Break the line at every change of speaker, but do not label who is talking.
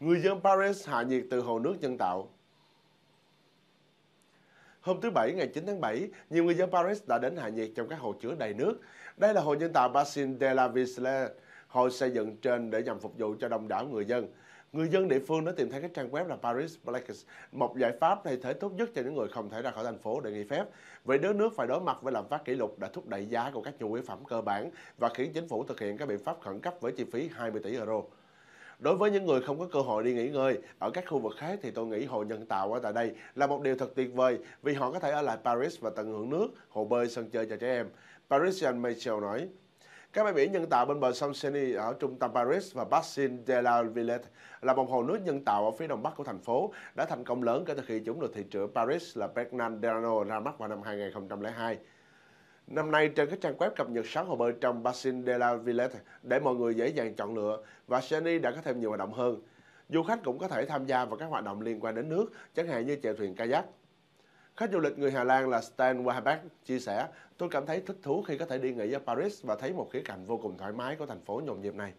Người dân Paris hạ nhiệt từ hồ nước nhân tạo Hôm thứ Bảy ngày 9 tháng 7, nhiều người dân Paris đã đến hạ nhiệt trong các hồ chứa đầy nước. Đây là hồ nhân tạo Bassin de la Ville, hồ xây dựng trên để nhằm phục vụ cho đông đảo người dân. Người dân địa phương đã tìm thấy các trang web là Paris Blackers, một giải pháp thay thế tốt nhất cho những người không thể ra khỏi thành phố để nghỉ phép. Vậy đất nước phải đối mặt với lạm phát kỷ lục đã thúc đẩy giá của các nhu yếu phẩm cơ bản và khiến chính phủ thực hiện các biện pháp khẩn cấp với chi phí 20 tỷ euro. Đối với những người không có cơ hội đi nghỉ ngơi ở các khu vực khác thì tôi nghĩ hồ nhân tạo ở tại đây là một điều thật tuyệt vời vì họ có thể ở lại Paris và tận hưởng nước, hồ bơi, sân chơi cho trẻ em. Paris Jean-Michel nói, các bãi biển nhân tạo bên bờ sông Seine ở trung tâm Paris và Bassin de la Villette là một hồ nước nhân tạo ở phía đông bắc của thành phố đã thành công lớn kể từ khi chúng được thị trưởng Paris là Bernard Delano ra mắt vào năm 2002. Năm nay trên các trang web cập nhật sáng hồ bơi trong Basin de la Villette để mọi người dễ dàng chọn lựa và Shani đã có thêm nhiều hoạt động hơn. Du khách cũng có thể tham gia vào các hoạt động liên quan đến nước, chẳng hạn như chèo thuyền kayak. Khách du lịch người Hà Lan là Stan Wahabak chia sẻ, tôi cảm thấy thích thú khi có thể đi nghỉ ở Paris và thấy một khía cạnh vô cùng thoải mái của thành phố nhộn nhịp này.